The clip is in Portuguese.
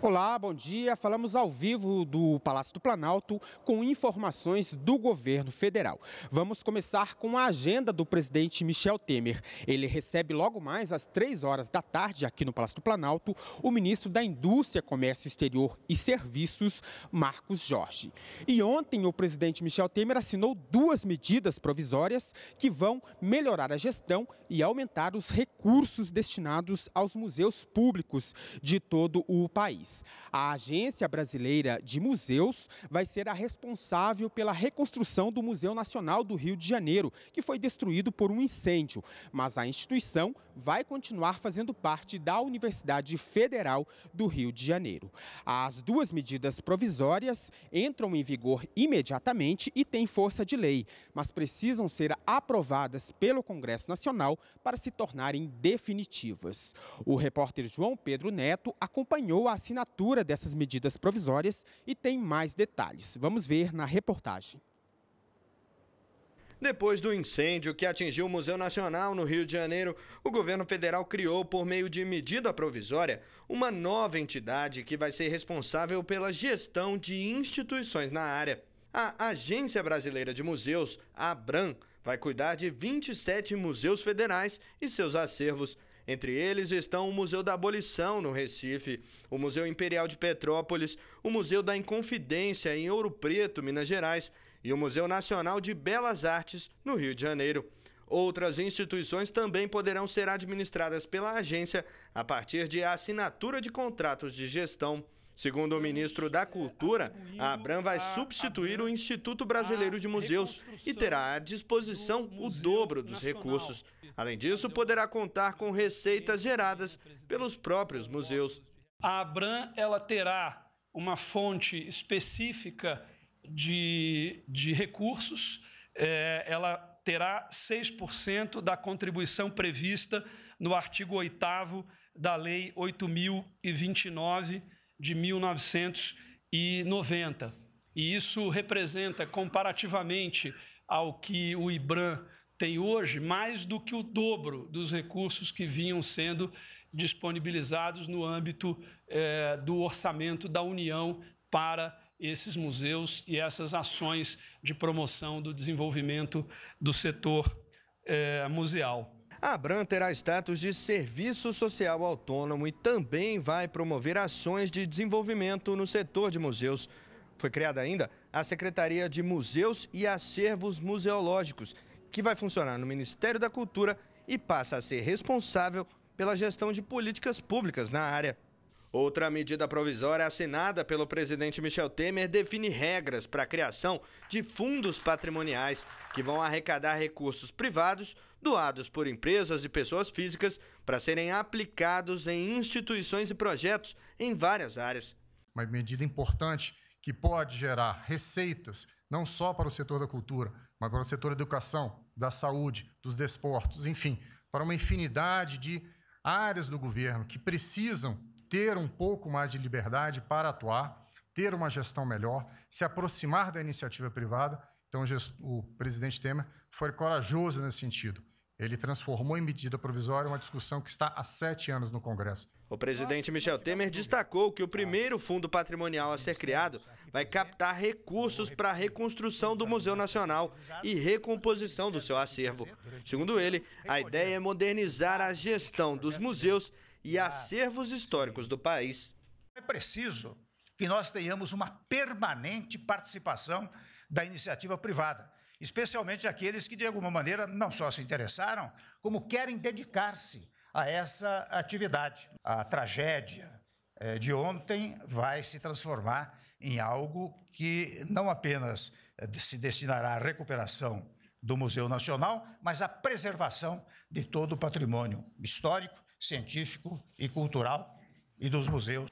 Olá, bom dia. Falamos ao vivo do Palácio do Planalto com informações do governo federal. Vamos começar com a agenda do presidente Michel Temer. Ele recebe logo mais às três horas da tarde, aqui no Palácio do Planalto, o ministro da Indústria, Comércio Exterior e Serviços, Marcos Jorge. E ontem, o presidente Michel Temer assinou duas medidas provisórias que vão melhorar a gestão e aumentar os recursos destinados aos museus públicos de todo o país. A Agência Brasileira de Museus vai ser a responsável pela reconstrução do Museu Nacional do Rio de Janeiro, que foi destruído por um incêndio. Mas a instituição vai continuar fazendo parte da Universidade Federal do Rio de Janeiro. As duas medidas provisórias entram em vigor imediatamente e têm força de lei, mas precisam ser aprovadas pelo Congresso Nacional para se tornarem definitivas. O repórter João Pedro Neto acompanhou a assinatura assinatura dessas medidas provisórias e tem mais detalhes. Vamos ver na reportagem. Depois do incêndio que atingiu o Museu Nacional no Rio de Janeiro, o governo federal criou, por meio de medida provisória, uma nova entidade que vai ser responsável pela gestão de instituições na área. A Agência Brasileira de Museus, a ABRAM, vai cuidar de 27 museus federais e seus acervos. Entre eles estão o Museu da Abolição, no Recife, o Museu Imperial de Petrópolis, o Museu da Inconfidência, em Ouro Preto, Minas Gerais, e o Museu Nacional de Belas Artes, no Rio de Janeiro. Outras instituições também poderão ser administradas pela agência a partir de assinatura de contratos de gestão. Segundo o ministro da Cultura, a Abram vai substituir o Instituto Brasileiro de Museus e terá à disposição o dobro dos recursos. Além disso, poderá contar com receitas geradas pelos próprios museus. A Abram ela terá uma fonte específica de, de recursos, é, ela terá 6% da contribuição prevista no artigo 8 da Lei 8.029 de 1990. E isso representa, comparativamente ao que o IBRAM tem hoje, mais do que o dobro dos recursos que vinham sendo disponibilizados no âmbito eh, do orçamento da União para esses museus e essas ações de promoção do desenvolvimento do setor eh, museal. A Abram terá status de serviço social autônomo e também vai promover ações de desenvolvimento no setor de museus. Foi criada ainda a Secretaria de Museus e Acervos Museológicos, que vai funcionar no Ministério da Cultura e passa a ser responsável pela gestão de políticas públicas na área. Outra medida provisória assinada pelo presidente Michel Temer define regras para a criação de fundos patrimoniais que vão arrecadar recursos privados doados por empresas e pessoas físicas para serem aplicados em instituições e projetos em várias áreas. Uma medida importante que pode gerar receitas não só para o setor da cultura, mas para o setor da educação, da saúde, dos desportos, enfim, para uma infinidade de áreas do governo que precisam ter um pouco mais de liberdade para atuar, ter uma gestão melhor, se aproximar da iniciativa privada. Então, o presidente Temer foi corajoso nesse sentido. Ele transformou em medida provisória uma discussão que está há sete anos no Congresso. O presidente Michel Temer destacou que o primeiro fundo patrimonial a ser criado vai é? captar recursos para a reconstrução do Museu é? Nacional e recomposição do seu acervo. Segundo ele, a ideia é modernizar a gestão dos museus e ah, acervos históricos do país. É preciso que nós tenhamos uma permanente participação da iniciativa privada, especialmente aqueles que, de alguma maneira, não só se interessaram, como querem dedicar-se a essa atividade. A tragédia eh, de ontem vai se transformar em algo que não apenas eh, se destinará à recuperação do Museu Nacional, mas à preservação de todo o patrimônio histórico científico e cultural e dos museus.